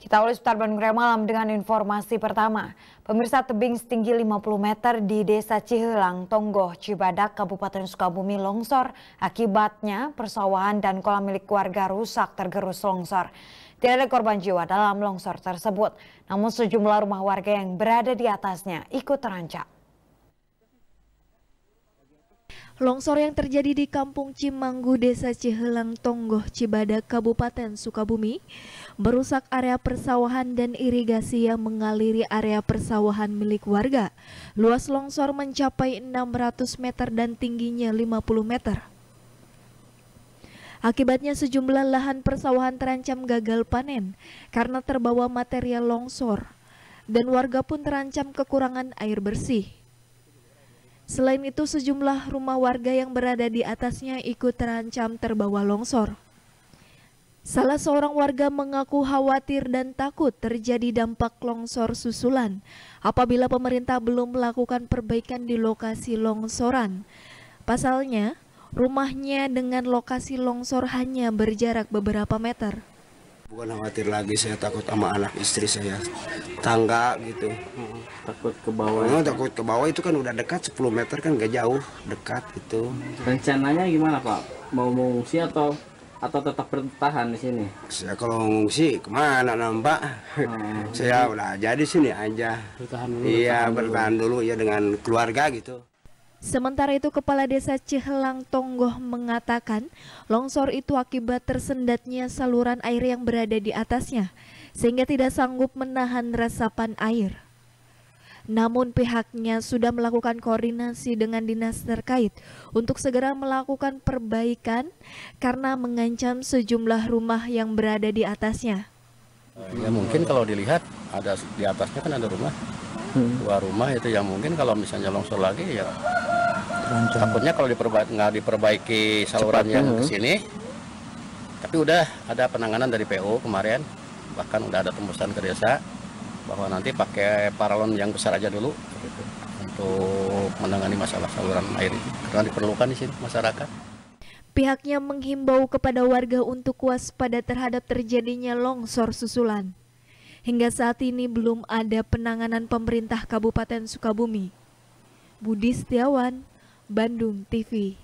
Kita awali Sutar Bandung malam dengan informasi pertama. Pemirsa tebing setinggi 50 meter di Desa Cihelang, Tonggoh, Cibadak, Kabupaten Sukabumi longsor. Akibatnya persawahan dan kolam milik warga rusak tergerus longsor. Tidak ada korban jiwa dalam longsor tersebut. Namun sejumlah rumah warga yang berada di atasnya ikut terancam. Longsor yang terjadi di Kampung Cimanggu, Desa Cihelang, Tonggoh, Cibadak, Kabupaten Sukabumi, merusak area persawahan dan irigasi yang mengaliri area persawahan milik warga. Luas longsor mencapai 600 meter dan tingginya 50 meter. Akibatnya sejumlah lahan persawahan terancam gagal panen karena terbawa material longsor dan warga pun terancam kekurangan air bersih. Selain itu, sejumlah rumah warga yang berada di atasnya ikut terancam terbawa longsor. Salah seorang warga mengaku khawatir dan takut terjadi dampak longsor susulan apabila pemerintah belum melakukan perbaikan di lokasi longsoran. Pasalnya, rumahnya dengan lokasi longsor hanya berjarak beberapa meter. Bukan khawatir lagi, saya takut sama anak istri saya. Tangga gitu. Takut ke bawah. Oh, takut ke bawah itu kan udah dekat 10 meter kan gak jauh, dekat gitu. Rencananya gimana Pak? Mau mengungsi atau atau tetap bertahan di sini? Saya kalau mengungsi kemana nampak Hmm. saya udah aja di sini aja. Bertahan dulu. Iya bertahan dulu. dulu ya dengan keluarga gitu. Sementara itu Kepala Desa Cihelang Tonggoh mengatakan longsor itu akibat tersendatnya saluran air yang berada di atasnya sehingga tidak sanggup menahan resapan air. Namun pihaknya sudah melakukan koordinasi dengan dinas terkait untuk segera melakukan perbaikan karena mengancam sejumlah rumah yang berada di atasnya. Ya mungkin kalau dilihat ada di atasnya kan ada rumah, hmm. dua rumah itu yang mungkin kalau misalnya longsor lagi ya Rancang. Takutnya kalau diperba nggak diperbaiki salurannya ke ya. sini, tapi udah ada penanganan dari PO kemarin, bahkan udah ada tembusan ke desa bahwa nanti pakai paralon yang besar aja dulu gitu, untuk menangani masalah saluran air karena diperlukan di sini masyarakat. Pihaknya menghimbau kepada warga untuk waspada terhadap terjadinya longsor susulan. Hingga saat ini belum ada penanganan pemerintah Kabupaten Sukabumi. Budi Setiawan, Bandung TV.